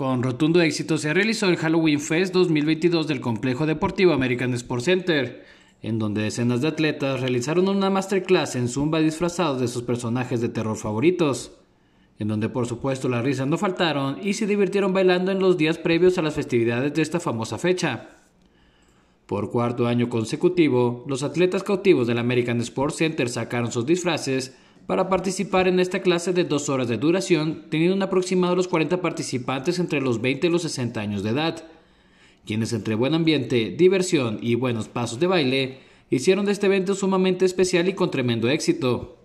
Con rotundo éxito se realizó el Halloween Fest 2022 del Complejo Deportivo American Sports Center, en donde decenas de atletas realizaron una masterclass en Zumba disfrazados de sus personajes de terror favoritos, en donde por supuesto las risas no faltaron y se divirtieron bailando en los días previos a las festividades de esta famosa fecha. Por cuarto año consecutivo, los atletas cautivos del American Sports Center sacaron sus disfraces para participar en esta clase de dos horas de duración, teniendo un aproximado los 40 participantes entre los 20 y los 60 años de edad, quienes entre buen ambiente, diversión y buenos pasos de baile, hicieron de este evento sumamente especial y con tremendo éxito.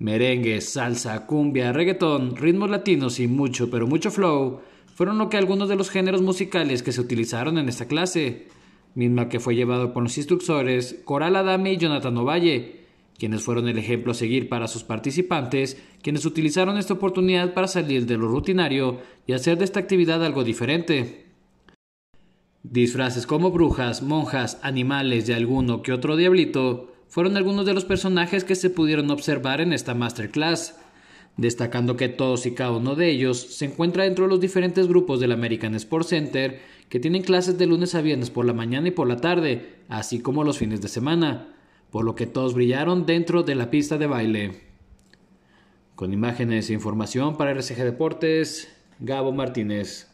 Merengue, salsa, cumbia, reggaetón, ritmos latinos y mucho, pero mucho flow fueron lo que algunos de los géneros musicales que se utilizaron en esta clase, misma que fue llevado por los instructores Coral Adame y Jonathan Ovalle, quienes fueron el ejemplo a seguir para sus participantes, quienes utilizaron esta oportunidad para salir de lo rutinario y hacer de esta actividad algo diferente. Disfraces como brujas, monjas, animales y alguno que otro diablito fueron algunos de los personajes que se pudieron observar en esta masterclass, destacando que todos y cada uno de ellos se encuentra dentro de los diferentes grupos del American Sports Center que tienen clases de lunes a viernes por la mañana y por la tarde, así como los fines de semana por lo que todos brillaron dentro de la pista de baile. Con imágenes e información para RCG Deportes, Gabo Martínez.